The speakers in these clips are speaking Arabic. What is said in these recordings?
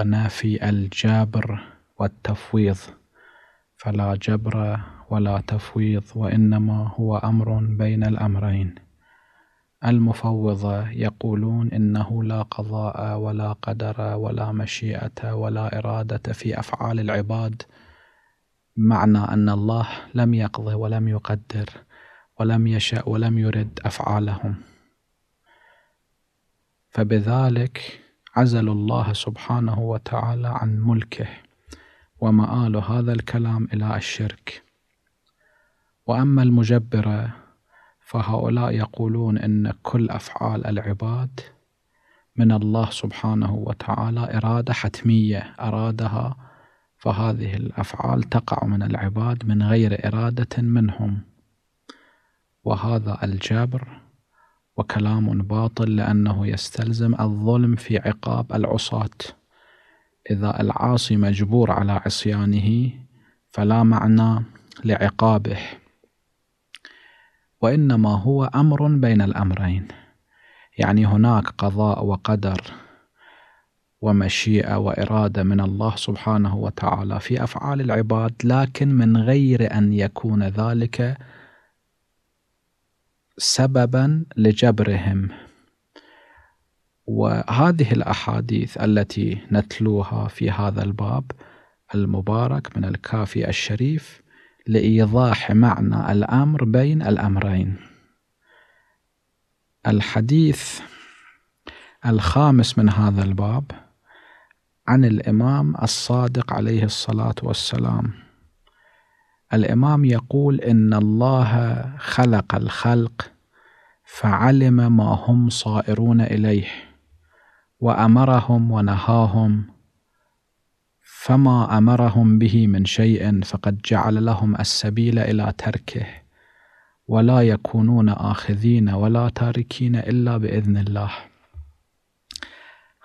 ونافي الجبر والتفويض فلا جبر ولا تفويض وإنما هو أمر بين الأمرين المفوضة يقولون إنه لا قضاء ولا قدر ولا مشيئة ولا إرادة في أفعال العباد معنى أن الله لم يقضي ولم يقدر ولم يشأ ولم يرد أفعالهم فبذلك عزلوا الله سبحانه وتعالى عن ملكه ومآل هذا الكلام إلى الشرك وأما المجبرة فهؤلاء يقولون أن كل أفعال العباد من الله سبحانه وتعالى إرادة حتمية أرادها فهذه الأفعال تقع من العباد من غير إرادة منهم وهذا الجبر وكلام باطل لأنه يستلزم الظلم في عقاب العصاة إذا العاصي مجبور على عصيانه فلا معنى لعقابه وإنما هو أمر بين الأمرين يعني هناك قضاء وقدر ومشيئة وإرادة من الله سبحانه وتعالى في أفعال العباد لكن من غير أن يكون ذلك سببا لجبرهم وهذه الاحاديث التي نتلوها في هذا الباب المبارك من الكافي الشريف لايضاح معنى الامر بين الامرين الحديث الخامس من هذا الباب عن الامام الصادق عليه الصلاه والسلام الإمام يقول إن الله خلق الخلق فعلم ما هم صائرون إليه وأمرهم ونهاهم فما أمرهم به من شيء فقد جعل لهم السبيل إلى تركه ولا يكونون آخذين ولا تاركين إلا بإذن الله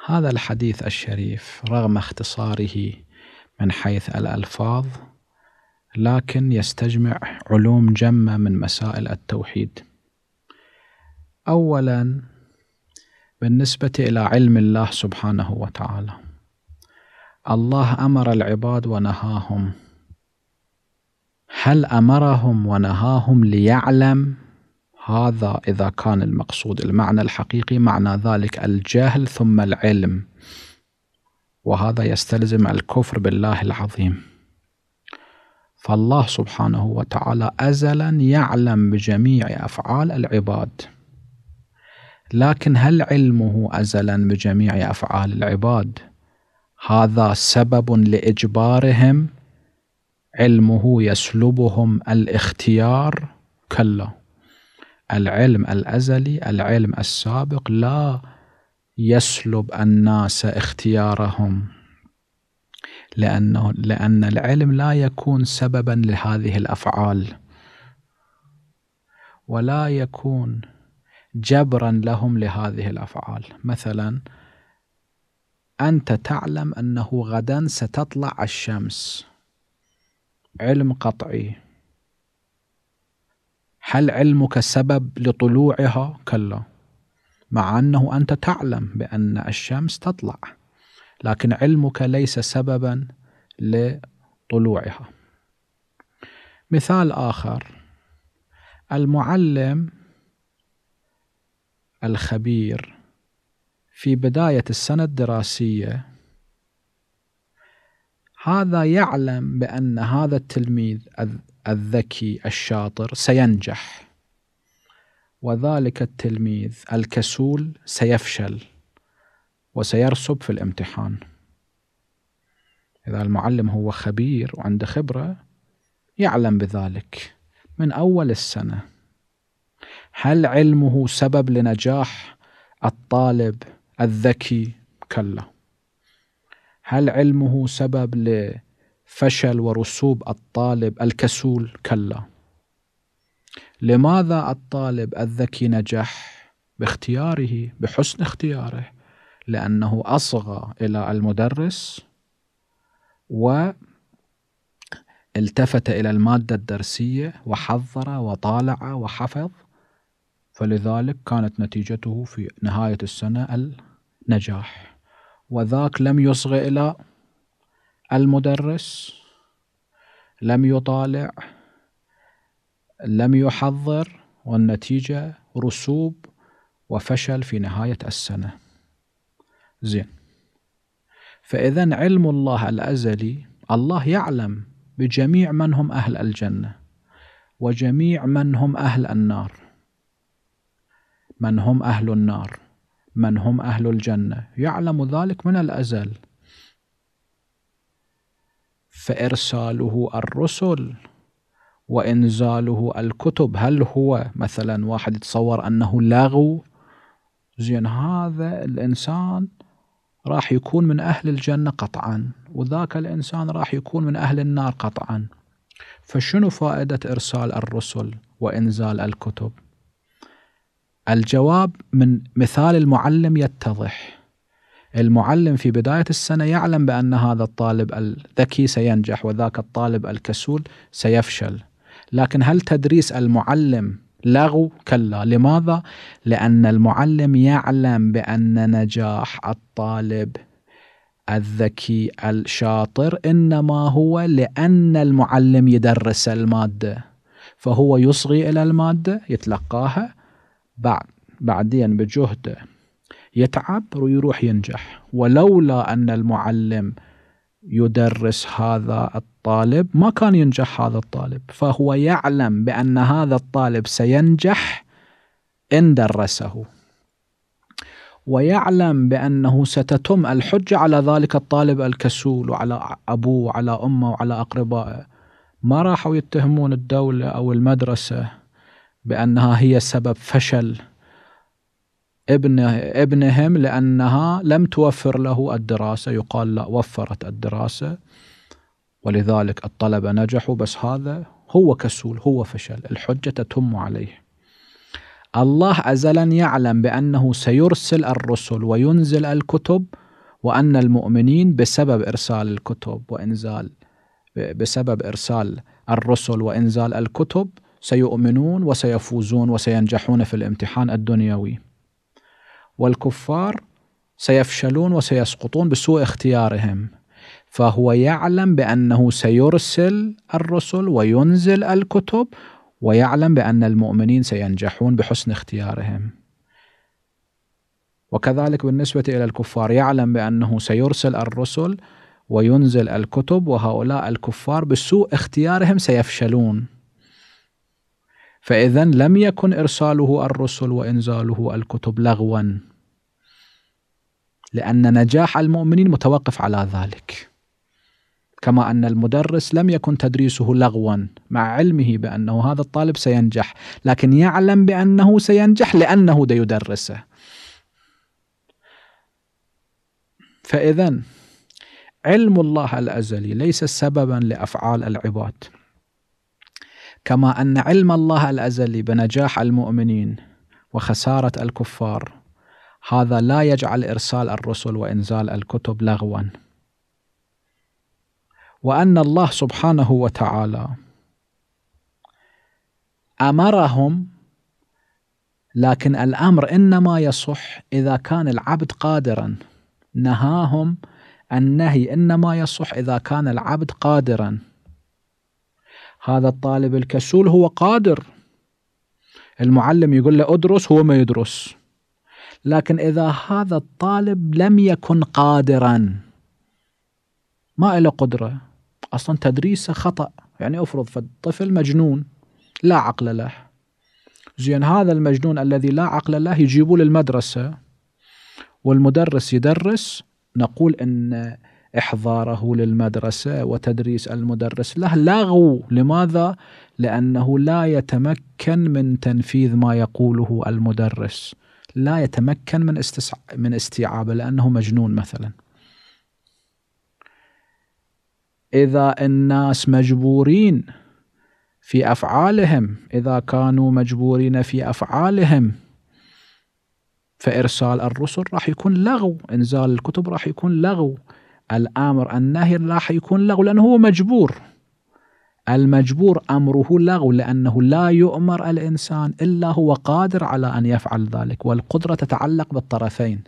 هذا الحديث الشريف رغم اختصاره من حيث الألفاظ لكن يستجمع علوم جمة من مسائل التوحيد أولا بالنسبة إلى علم الله سبحانه وتعالى الله أمر العباد ونهاهم هل أمرهم ونهاهم ليعلم هذا إذا كان المقصود المعنى الحقيقي معنى ذلك الجهل ثم العلم وهذا يستلزم الكفر بالله العظيم فالله سبحانه وتعالى أزلا يعلم بجميع أفعال العباد لكن هل علمه أزلا بجميع أفعال العباد هذا سبب لإجبارهم علمه يسلبهم الاختيار كلا العلم الأزلي العلم السابق لا يسلب الناس اختيارهم لأنه لأن العلم لا يكون سببا لهذه الأفعال ولا يكون جبرا لهم لهذه الأفعال مثلا أنت تعلم أنه غدا ستطلع الشمس علم قطعي هل علمك سبب لطلوعها؟ كلا مع أنه أنت تعلم بأن الشمس تطلع لكن علمك ليس سببا لطلوعها مثال آخر المعلم الخبير في بداية السنة الدراسية هذا يعلم بأن هذا التلميذ الذكي الشاطر سينجح وذلك التلميذ الكسول سيفشل وسيرسب في الامتحان إذا المعلم هو خبير وعنده خبرة يعلم بذلك من أول السنة هل علمه سبب لنجاح الطالب الذكي؟ كلا هل علمه سبب لفشل ورسوب الطالب الكسول؟ كلا لماذا الطالب الذكي نجح؟ باختياره بحسن اختياره لأنه أصغى إلى المدرس والتفت إلى المادة الدرسية وحضر وطالع وحفظ فلذلك كانت نتيجته في نهاية السنة النجاح وذاك لم يصغ إلى المدرس لم يطالع لم يحضر والنتيجة رسوب وفشل في نهاية السنة زين فإذا علم الله الأزلي الله يعلم بجميع من هم أهل الجنة وجميع من هم أهل النار من هم أهل النار من هم أهل الجنة يعلم ذلك من الأزل فإرساله الرسل وإنزاله الكتب هل هو مثلا واحد يتصور أنه لغو زين هذا الإنسان راح يكون من أهل الجنة قطعا وذاك الإنسان راح يكون من أهل النار قطعا فشنو فائدة إرسال الرسل وإنزال الكتب الجواب من مثال المعلم يتضح المعلم في بداية السنة يعلم بأن هذا الطالب الذكي سينجح وذاك الطالب الكسول سيفشل لكن هل تدريس المعلم لغو كلا لماذا لان المعلم يعلم بان نجاح الطالب الذكي الشاطر انما هو لان المعلم يدرس الماده فهو يصغي الى الماده يتلقاها بعد بعدين بجهده يتعب ويروح ينجح ولولا ان المعلم يدرس هذا الطالب ما كان ينجح هذا الطالب فهو يعلم بأن هذا الطالب سينجح إن درسه ويعلم بأنه ستتم الحجة على ذلك الطالب الكسول وعلى أبوه وعلى أمه وعلى أقربائه ما راحوا يتهمون الدولة أو المدرسة بأنها هي سبب فشل ابنه ابنهم لأنها لم توفر له الدراسة يقال لا وفرت الدراسة ولذلك الطلبة نجحوا بس هذا هو كسول هو فشل الحجة تتم عليه الله أزلا يعلم بأنه سيرسل الرسل وينزل الكتب وأن المؤمنين بسبب إرسال الكتب وإنزال بسبب إرسال الرسل وإنزال الكتب سيؤمنون وسيفوزون وسينجحون في الامتحان الدنيوي والكفار سيفشلون وسيسقطون بسوء اختيارهم فهو يعلم بانه سيرسل الرسل وينزل الكتب ويعلم بان المؤمنين سينجحون بحسن اختيارهم وكذلك بالنسبه الى الكفار يعلم بانه سيرسل الرسل وينزل الكتب وهؤلاء الكفار بسوء اختيارهم سيفشلون فاذا لم يكن ارساله الرسل وانزاله الكتب لغوا لأن نجاح المؤمنين متوقف على ذلك كما أن المدرس لم يكن تدريسه لغوا مع علمه بأنه هذا الطالب سينجح لكن يعلم بأنه سينجح لأنه دا يدرسه فإذا علم الله الأزلي ليس سببا لأفعال العباد كما أن علم الله الأزلي بنجاح المؤمنين وخسارة الكفار هذا لا يجعل إرسال الرسل وإنزال الكتب لغوا وأن الله سبحانه وتعالى أمرهم لكن الأمر إنما يصح إذا كان العبد قادرا نهاهم النهي إنما يصح إذا كان العبد قادرا هذا الطالب الكسول هو قادر المعلم يقول له ادرس هو ما يدرس لكن إذا هذا الطالب لم يكن قادرا ما له قدرة أصلا تدريسه خطأ يعني أفرض فالطفل مجنون لا عقل له زين هذا المجنون الذي لا عقل له يجيبوه للمدرسة والمدرس يدرس نقول أن إحضاره للمدرسة وتدريس المدرس له لغو لماذا؟ لأنه لا يتمكن من تنفيذ ما يقوله المدرس لا يتمكن من استسع... من استيعابه لانه مجنون مثلا. اذا الناس مجبورين في افعالهم، اذا كانوا مجبورين في افعالهم فارسال الرسل راح يكون لغو، انزال الكتب راح يكون لغو، الامر النهي راح يكون لغو لانه هو مجبور. المجبور أمره لغو لأنه لا يؤمر الإنسان إلا هو قادر على أن يفعل ذلك والقدرة تتعلق بالطرفين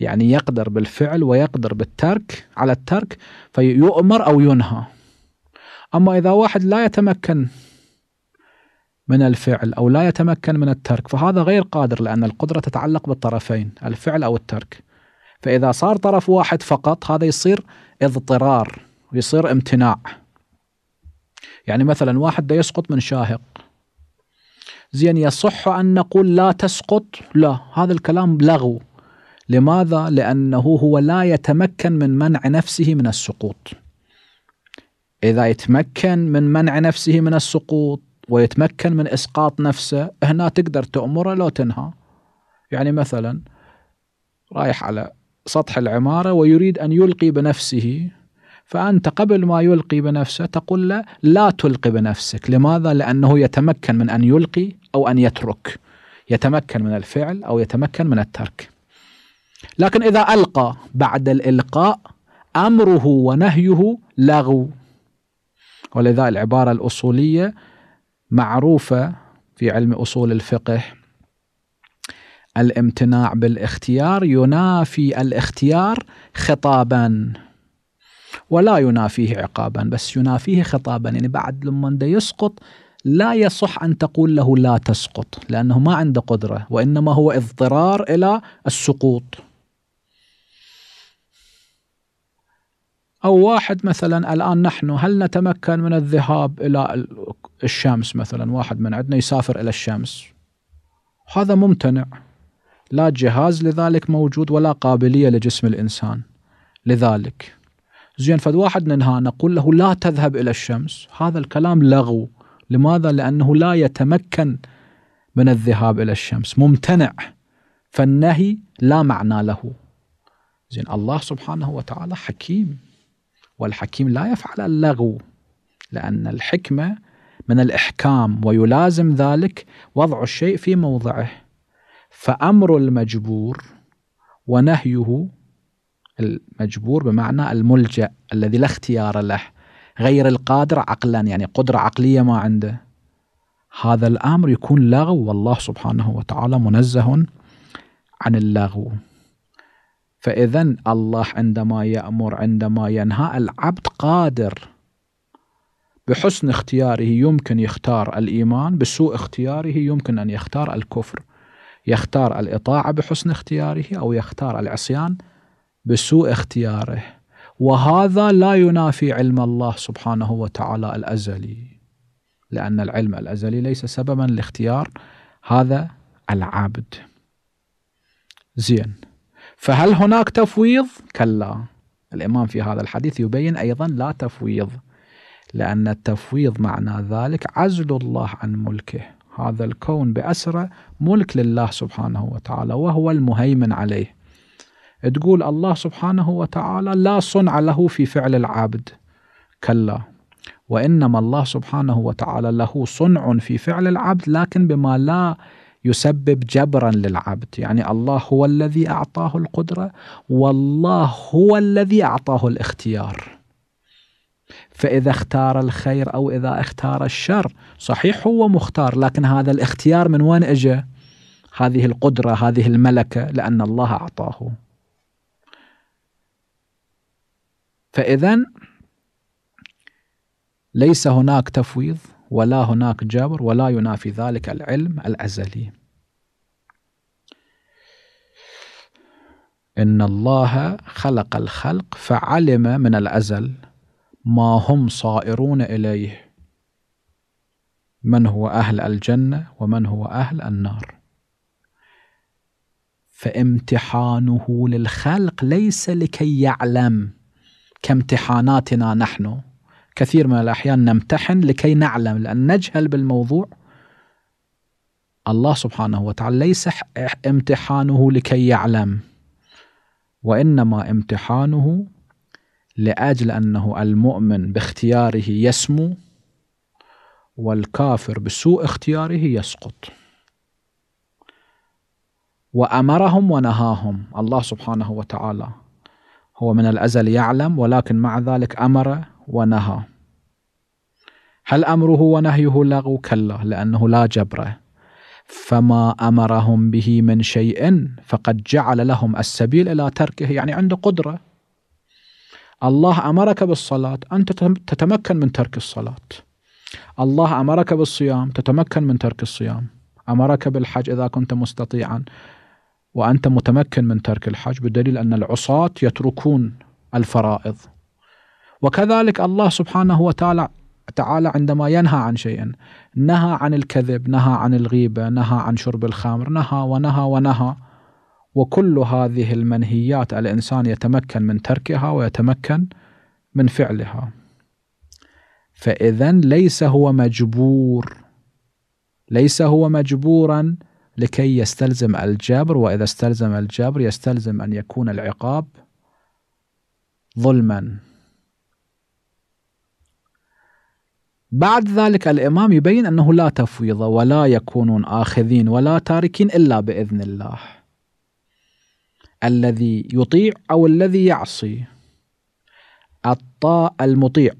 يعني يقدر بالفعل ويقدر بالترك على الترك فيؤمر أو ينهى أما إذا واحد لا يتمكن من الفعل أو لا يتمكن من الترك فهذا غير قادر لأن القدرة تتعلق بالطرفين الفعل أو الترك فإذا صار طرف واحد فقط هذا يصير اضطرار ويصير امتناع يعني مثلا واحد ده يسقط من شاهق زين يصح أن نقول لا تسقط لا هذا الكلام لغو لماذا؟ لأنه هو لا يتمكن من منع نفسه من السقوط إذا يتمكن من منع نفسه من السقوط ويتمكن من إسقاط نفسه هنا تقدر تأمره لو تنهى يعني مثلا رايح على سطح العمارة ويريد أن يلقي بنفسه فأنت قبل ما يلقي بنفسه تقول له لا تلقي بنفسك لماذا؟ لأنه يتمكن من أن يلقي أو أن يترك يتمكن من الفعل أو يتمكن من الترك لكن إذا ألقى بعد الإلقاء أمره ونهيه لغو ولذا العبارة الأصولية معروفة في علم أصول الفقه الامتناع بالاختيار ينافي الاختيار خطابا ولا ينافيه عقابا بس ينافيه خطابا يعني بعد لما ده يسقط لا يصح أن تقول له لا تسقط لأنه ما عنده قدرة وإنما هو اضطرار إلى السقوط أو واحد مثلا الآن نحن هل نتمكن من الذهاب إلى الشمس مثلا واحد من عندنا يسافر إلى الشمس هذا ممتنع لا جهاز لذلك موجود ولا قابلية لجسم الإنسان لذلك زين فواحد منها نقول له لا تذهب إلى الشمس هذا الكلام لغو لماذا؟ لأنه لا يتمكن من الذهاب إلى الشمس ممتنع فالنهي لا معنى له زين الله سبحانه وتعالى حكيم والحكيم لا يفعل اللغو لأن الحكمة من الإحكام ويلازم ذلك وضع الشيء في موضعه فأمر المجبور ونهيه المجبور بمعنى الملجأ الذي لا اختيار له غير القادر عقلا يعني قدرة عقلية ما عنده هذا الأمر يكون لغو والله سبحانه وتعالى منزه عن اللغو فإذا الله عندما يأمر عندما ينهى العبد قادر بحسن اختياره يمكن يختار الإيمان بسوء اختياره يمكن أن يختار الكفر يختار الإطاعة بحسن اختياره أو يختار العصيان بسوء اختياره وهذا لا ينافي علم الله سبحانه وتعالى الازلي لان العلم الازلي ليس سببا لاختيار هذا العبد زين فهل هناك تفويض كلا الامام في هذا الحديث يبين ايضا لا تفويض لأن التفويض معنى ذلك عزل الله عن ملكه هذا الكون بأسره ملك لله سبحانه وتعالى وهو المهيمن عليه تقول الله سبحانه وتعالى لا صنع له في فعل العبد كلا وإنما الله سبحانه وتعالى له صنع في فعل العبد لكن بما لا يسبب جبرا للعبد يعني الله هو الذي أعطاه القدرة والله هو الذي أعطاه الاختيار فإذا اختار الخير أو إذا اختار الشر صحيح هو مختار لكن هذا الاختيار من وين أجا هذه القدرة هذه الملكة لأن الله أعطاه فإذا ليس هناك تفويض ولا هناك جبر ولا ينافي ذلك العلم الأزلي إن الله خلق الخلق فعلم من الأزل ما هم صائرون إليه من هو أهل الجنة ومن هو أهل النار فامتحانه للخلق ليس لكي يعلم كامتحاناتنا نحن كثير من الأحيان نمتحن لكي نعلم لأن نجهل بالموضوع الله سبحانه وتعالى ليس امتحانه لكي يعلم وإنما امتحانه لأجل أنه المؤمن باختياره يسمو والكافر بسوء اختياره يسقط وأمرهم ونهاهم الله سبحانه وتعالى هو من الأزل يعلم ولكن مع ذلك أمر ونهى هل أمره ونهيه لغو؟ كلا لأنه لا جبر فما أمرهم به من شيء فقد جعل لهم السبيل إلى تركه يعني عنده قدرة الله أمرك بالصلاة أنت تتمكن من ترك الصلاة الله أمرك بالصيام تتمكن من ترك الصيام أمرك بالحج إذا كنت مستطيعا وأنت متمكن من ترك الحج بدليل أن العصاة يتركون الفرائض وكذلك الله سبحانه وتعالى تعالى عندما ينهى عن شيء نهى عن الكذب نهى عن الغيبة نهى عن شرب الخمر نهى ونهى ونهى وكل هذه المنهيات الإنسان يتمكن من تركها ويتمكن من فعلها فإذا ليس هو مجبور ليس هو مجبورا لكي يستلزم الجبر وإذا استلزم الجبر يستلزم أن يكون العقاب ظلما بعد ذلك الإمام يبين أنه لا تفويض ولا يكونون آخذين ولا تاركين إلا بإذن الله الذي يطيع أو الذي يعصي الطاء المطيع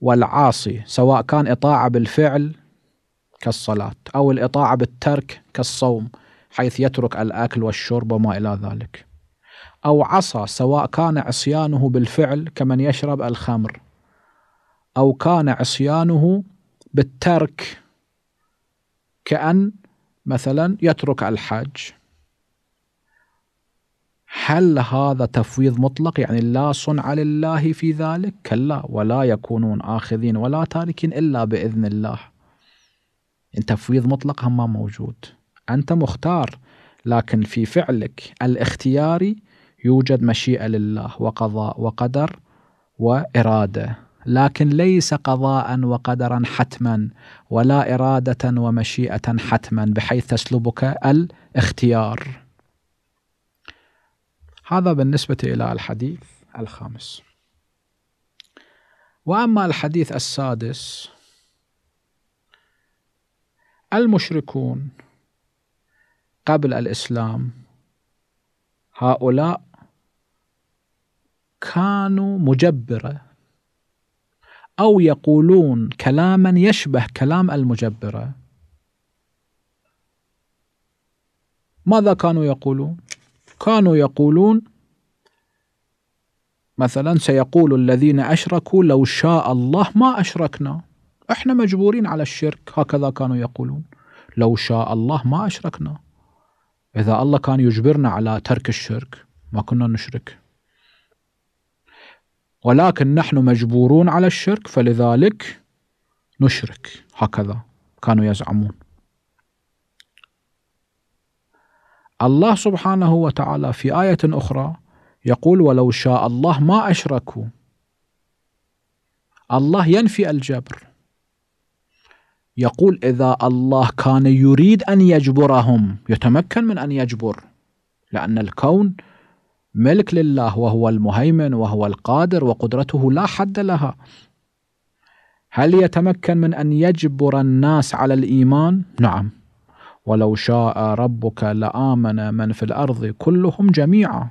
والعاصي سواء كان إطاعة بالفعل كالصلاة أو الإطاعة بالترك كالصوم حيث يترك الأكل والشرب وما إلى ذلك أو عصى سواء كان عصيانه بالفعل كمن يشرب الخمر أو كان عصيانه بالترك كأن مثلا يترك الحج هل هذا تفويض مطلق يعني لا صنع لله في ذلك كلا ولا يكونون آخذين ولا تاركين إلا بإذن الله تفويض مطلق هم ما موجود أنت مختار لكن في فعلك الاختياري يوجد مشيئة لله وقضاء وقدر وإرادة لكن ليس قضاء وقدرا حتما ولا إرادة ومشيئة حتما بحيث تسلبك الاختيار هذا بالنسبة إلى الحديث الخامس وأما الحديث السادس المشركون قبل الإسلام هؤلاء كانوا مجبرة أو يقولون كلاما يشبه كلام المجبرة ماذا كانوا يقولون؟ كانوا يقولون مثلا سيقول الذين أشركوا لو شاء الله ما أشركنا احنا مجبورين على الشرك هكذا كانوا يقولون لو شاء الله ما اشركنا اذا الله كان يجبرنا على ترك الشرك ما كنا نشرك ولكن نحن مجبورون على الشرك فلذلك نشرك هكذا كانوا يزعمون الله سبحانه وتعالى في آية أخرى يقول ولو شاء الله ما أشركوا الله ينفي الجبر يقول إذا الله كان يريد أن يجبرهم يتمكن من أن يجبر لأن الكون ملك لله وهو المهيمن وهو القادر وقدرته لا حد لها هل يتمكن من أن يجبر الناس على الإيمان؟ نعم ولو شاء ربك لآمن من في الأرض كلهم جميعا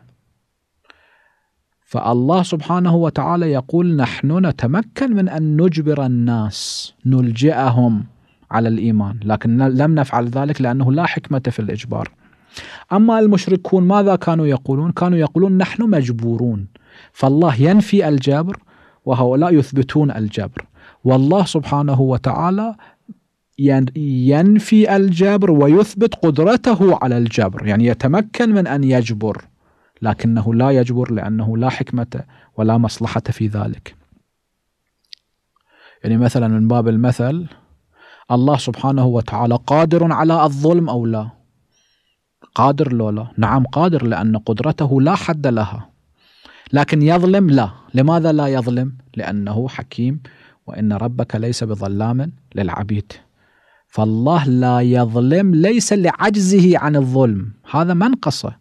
فالله سبحانه وتعالى يقول نحن نتمكن من ان نجبر الناس نلجئهم على الإيمان لكن لم نفعل ذلك لأنه لا حكمة في الإجبار أما المشركون ماذا كانوا يقولون كانوا يقولون نحن مجبورون فالله ينفي الجبر وهؤلاء يثبتون الجبر والله سبحانه وتعالى ينفي الجبر ويثبت قدرته على الجبر يعني يتمكن من أن يجبر لكنه لا يجبر لأنه لا حكمة ولا مصلحة في ذلك يعني مثلا من باب المثل الله سبحانه وتعالى قادر على الظلم أو لا قادر لولا نعم قادر لأن قدرته لا حد لها لكن يظلم لا لماذا لا يظلم لأنه حكيم وإن ربك ليس بظلام للعبيد فالله لا يظلم ليس لعجزه عن الظلم هذا منقصه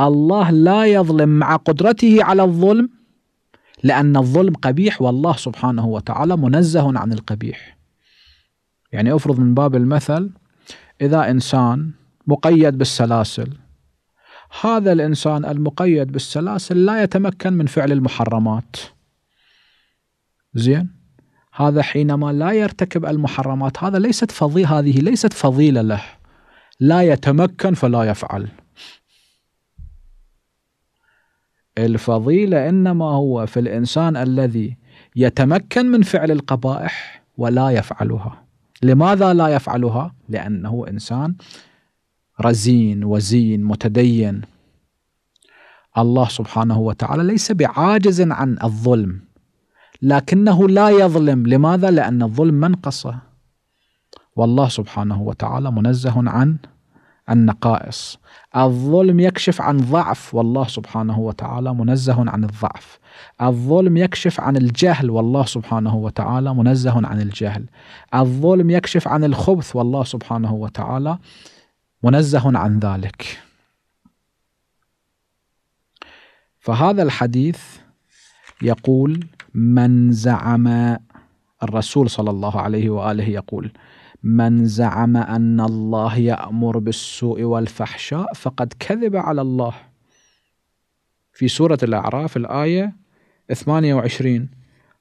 الله لا يظلم مع قدرته على الظلم لأن الظلم قبيح والله سبحانه وتعالى منزه عن القبيح يعني افرض من باب المثل اذا انسان مقيد بالسلاسل هذا الانسان المقيد بالسلاسل لا يتمكن من فعل المحرمات زين هذا حينما لا يرتكب المحرمات هذا ليست فضي هذه ليست فضيله له لا يتمكن فلا يفعل الفضيله انما هو في الانسان الذي يتمكن من فعل القبائح ولا يفعلها لماذا لا يفعلها؟ لأنه إنسان رزين وزين متدين الله سبحانه وتعالى ليس بعاجز عن الظلم لكنه لا يظلم لماذا؟ لأن الظلم منقصة والله سبحانه وتعالى منزه عن النقائص الظلم يكشف عن ضعف والله سبحانه وتعالى منزه عن الضعف الظلم يكشف عن الجهل والله سبحانه وتعالى منزه عن الجهل الظلم يكشف عن الخبث والله سبحانه وتعالى منزه عن ذلك فهذا الحديث يقول من زعم الرسول صلى الله عليه واله يقول من زعم ان الله يامر بالسوء والفحشاء فقد كذب على الله في سوره الاعراف الايه 28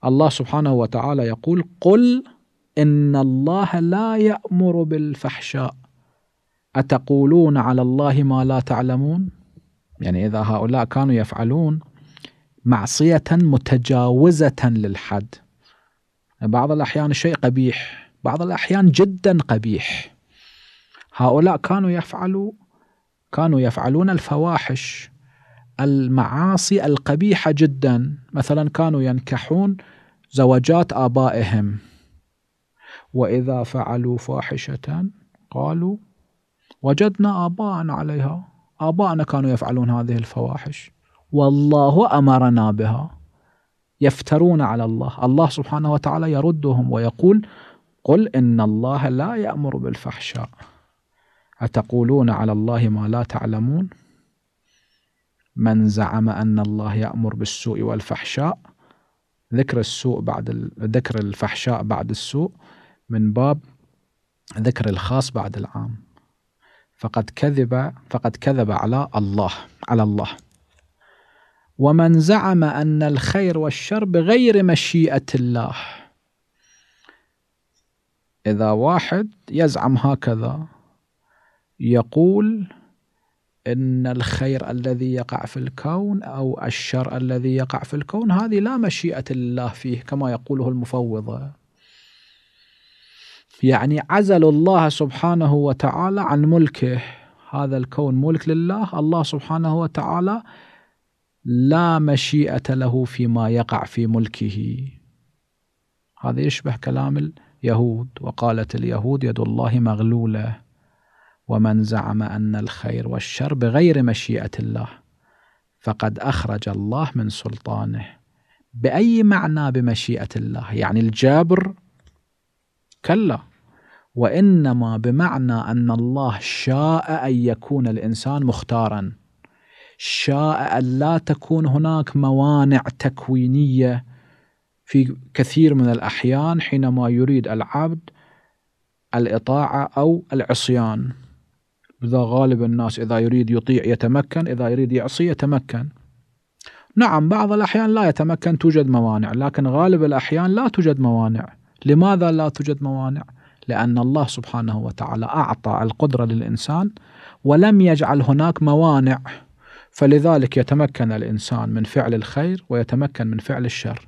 الله سبحانه وتعالى يقول قل ان الله لا يامر بالفحشاء اتقولون على الله ما لا تعلمون يعني اذا هؤلاء كانوا يفعلون معصيه متجاوزه للحد بعض الاحيان شيء قبيح بعض الأحيان جدا قبيح هؤلاء كانوا يفعلوا كانوا يفعلون الفواحش المعاصي القبيحة جدا مثلا كانوا ينكحون زوجات آبائهم وإذا فعلوا فاحشة قالوا وجدنا آباءنا عليها آباءنا كانوا يفعلون هذه الفواحش والله أمرنا بها يفترون على الله الله سبحانه وتعالى يردهم ويقول قل إن الله لا يأمر بالفحشاء أتقولون على الله ما لا تعلمون من زعم أن الله يأمر بالسوء والفحشاء ذكر السوء بعد ال... ذكر الفحشاء بعد السوء من باب ذكر الخاص بعد العام فقد كذب فقد كذب على الله على الله ومن زعم أن الخير والشر بغير مشيئة الله إذا واحد يزعم هكذا يقول ان الخير الذي يقع في الكون او الشر الذي يقع في الكون هذه لا مشيئه الله فيه كما يقوله المفوضه يعني عزل الله سبحانه وتعالى عن ملكه هذا الكون ملك لله الله سبحانه وتعالى لا مشيئه له فيما يقع في ملكه هذا يشبه كلام يهود وقالت اليهود يد الله مغلولة ومن زعم أن الخير والشر بغير مشيئة الله فقد أخرج الله من سلطانه بأي معنى بمشيئة الله يعني الجابر كلا وإنما بمعنى أن الله شاء أن يكون الإنسان مختارا شاء أن لا تكون هناك موانع تكوينية في كثير من الأحيان حينما يريد العبد الإطاعة أو العصيان إذا غالب الناس إذا يريد يطيع يتمكن إذا يريد يعصي يتمكن نعم بعض الأحيان لا يتمكن توجد موانع لكن غالب الأحيان لا توجد موانع لماذا لا توجد موانع؟ لأن الله سبحانه وتعالى أعطى القدرة للإنسان ولم يجعل هناك موانع فلذلك يتمكن الإنسان من فعل الخير ويتمكن من فعل الشر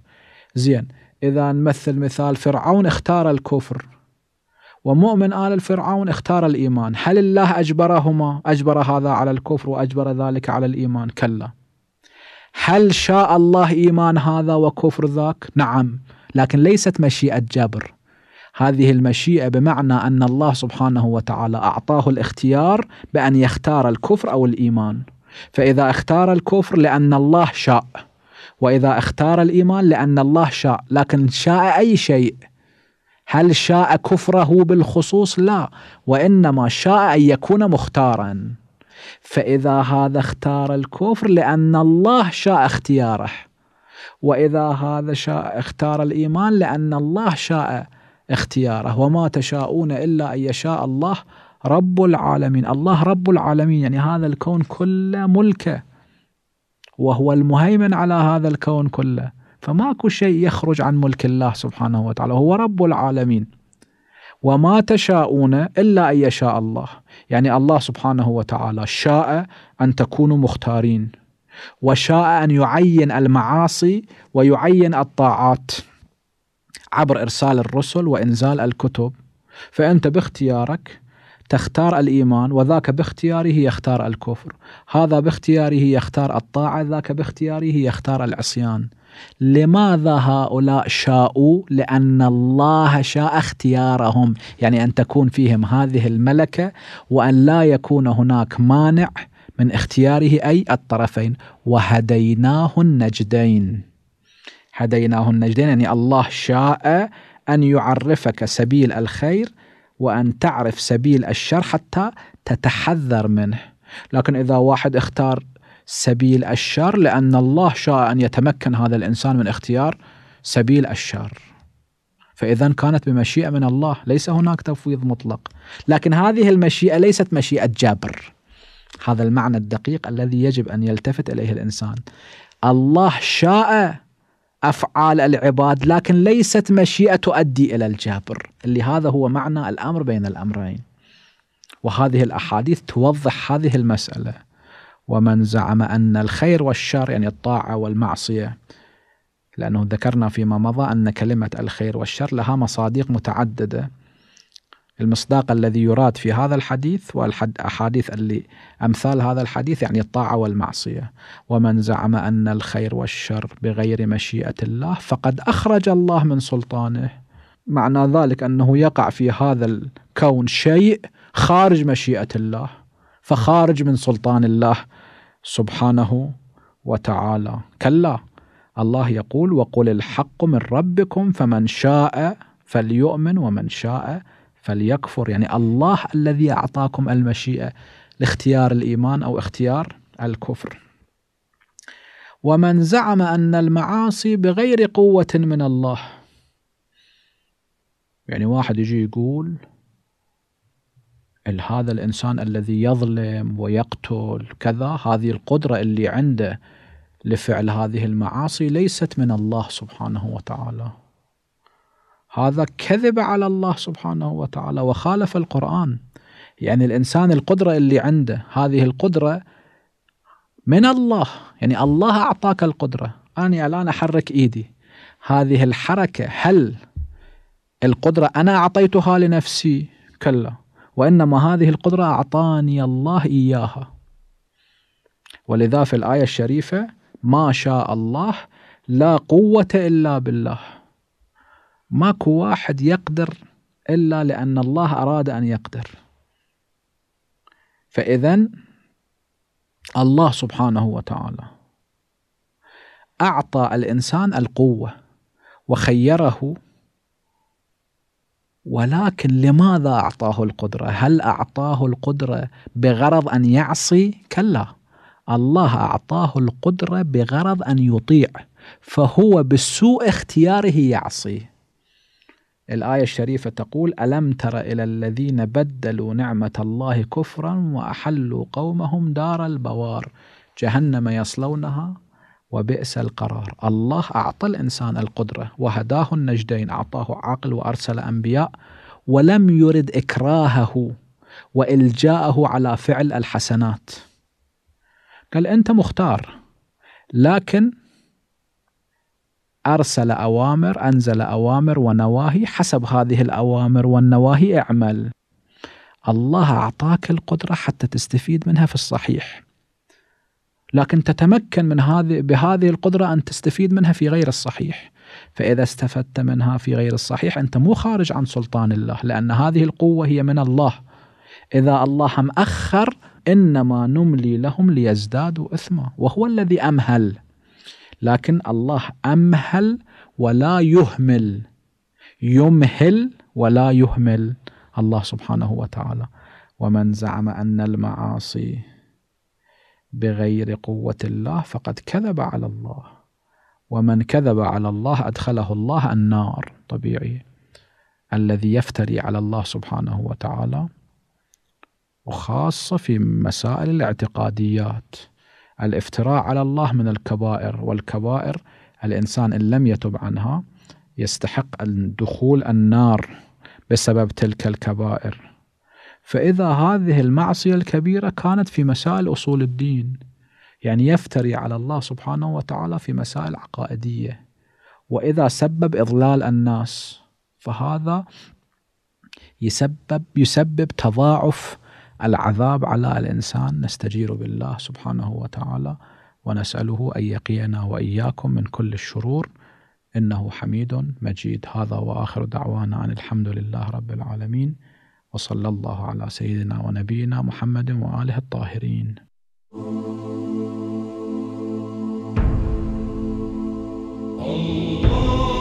زين إذا نمثل مثال فرعون اختار الكفر ومؤمن آل فرعون اختار الإيمان هل الله أجبرهما أجبر هذا على الكفر وأجبر ذلك على الإيمان كلا هل شاء الله إيمان هذا وكفر ذاك نعم لكن ليست مشيئة جبر هذه المشيئة بمعنى أن الله سبحانه وتعالى أعطاه الاختيار بأن يختار الكفر أو الإيمان فإذا اختار الكفر لأن الله شاء وإذا اختار الإيمان لأن الله شاء لكن شاء أي شيء هل شاء كفره بالخصوص لا وإنما شاء أن يكون مختارا فإذا هذا اختار الكفر لأن الله شاء اختياره وإذا هذا شاء اختار الإيمان لأن الله شاء اختياره وما تشاءون إلا أن يشاء الله رب العالمين الله رب العالمين يعني هذا الكون كله ملكه وهو المهيمن على هذا الكون كله فماكو شيء يخرج عن ملك الله سبحانه وتعالى هو رب العالمين وما تشاءون إلا أن يشاء الله يعني الله سبحانه وتعالى شاء أن تكونوا مختارين وشاء أن يعين المعاصي ويعين الطاعات عبر إرسال الرسل وإنزال الكتب فأنت باختيارك تختار الإيمان وذاك باختياره يختار الكفر هذا باختياره يختار الطاعة ذاك باختياره يختار العصيان لماذا هؤلاء شاءوا لأن الله شاء اختيارهم يعني أن تكون فيهم هذه الملكة وأن لا يكون هناك مانع من اختياره أي الطرفين وهديناه النجدين هديناه النجدين يعني الله شاء أن يعرفك سبيل الخير وأن تعرف سبيل الشر حتى تتحذر منه لكن إذا واحد اختار سبيل الشر لأن الله شاء أن يتمكن هذا الإنسان من اختيار سبيل الشر فإذا كانت بمشيئة من الله ليس هناك تفويض مطلق لكن هذه المشيئة ليست مشيئة جبر هذا المعنى الدقيق الذي يجب أن يلتفت إليه الإنسان الله شاء افعال العباد لكن ليست مشيئه تؤدي الى الجبر اللي هذا هو معنى الامر بين الامرين وهذه الاحاديث توضح هذه المساله ومن زعم ان الخير والشر يعني الطاعه والمعصيه لانه ذكرنا فيما مضى ان كلمه الخير والشر لها مصادق متعدده المصداق الذي يراد في هذا الحديث والأحاديث اللي أمثال هذا الحديث يعني الطاعة والمعصية ومن زعم أن الخير والشر بغير مشيئة الله فقد أخرج الله من سلطانه معنى ذلك أنه يقع في هذا الكون شيء خارج مشيئة الله فخارج من سلطان الله سبحانه وتعالى كلا الله يقول وقل الحق من ربكم فمن شاء فليؤمن ومن شاء فليكفر يعني الله الذي أعطاكم المشيئة لاختيار الإيمان أو اختيار الكفر ومن زعم أن المعاصي بغير قوة من الله يعني واحد يجي يقول هذا الإنسان الذي يظلم ويقتل كذا هذه القدرة اللي عنده لفعل هذه المعاصي ليست من الله سبحانه وتعالى هذا كذب على الله سبحانه وتعالى وخالف القرآن يعني الإنسان القدرة اللي عنده هذه القدرة من الله يعني الله أعطاك القدرة أنا الآن أحرك إيدي هذه الحركة هل القدرة أنا أعطيتها لنفسي كلا وإنما هذه القدرة أعطاني الله إياها ولذا في الآية الشريفة ما شاء الله لا قوة إلا بالله ماكو واحد يقدر إلا لأن الله أراد أن يقدر فإذا الله سبحانه وتعالى أعطى الإنسان القوة وخيره ولكن لماذا أعطاه القدرة؟ هل أعطاه القدرة بغرض أن يعصي؟ كلا الله أعطاه القدرة بغرض أن يطيع فهو بسوء اختياره يعصي الآية الشريفة تقول: ألم تر إلى الذين بدلوا نعمة الله كفرا وأحلوا قومهم دار البوار جهنم يصلونها وبئس القرار الله أعطى الإنسان القدرة وهداه النجدين أعطاه عقل وأرسل أنبياء ولم يرد إكراهه وإلجاءه على فعل الحسنات قال أنت مختار لكن أرسل أوامر أنزل أوامر ونواهي حسب هذه الأوامر والنواهي اعمل الله أعطاك القدرة حتى تستفيد منها في الصحيح لكن تتمكن من هذه بهذه القدرة أن تستفيد منها في غير الصحيح فإذا استفدت منها في غير الصحيح أنت مو خارج عن سلطان الله لأن هذه القوة هي من الله إذا الله مأخر إنما نملي لهم ليزدادوا إثما وهو الذي أمهل لكن الله أمهل ولا يهمل يمهل ولا يهمل الله سبحانه وتعالى ومن زعم أن المعاصي بغير قوة الله فقد كذب على الله ومن كذب على الله أدخله الله النار طبيعي الذي يفتري على الله سبحانه وتعالى وخاصة في مسائل الاعتقاديات الافتراء على الله من الكبائر والكبائر الإنسان إن لم يتب عنها يستحق الدخول النار بسبب تلك الكبائر فإذا هذه المعصية الكبيرة كانت في مسائل أصول الدين يعني يفتري على الله سبحانه وتعالى في مسائل عقائدية وإذا سبب إضلال الناس فهذا يسبب يسبب تضاعف العذاب على الإنسان نستجير بالله سبحانه وتعالى ونسأله أن يقينا وإياكم من كل الشرور إنه حميد مجيد هذا وآخر دعوانا أن الحمد لله رب العالمين وصلى الله على سيدنا ونبينا محمد وآله الطاهرين Allah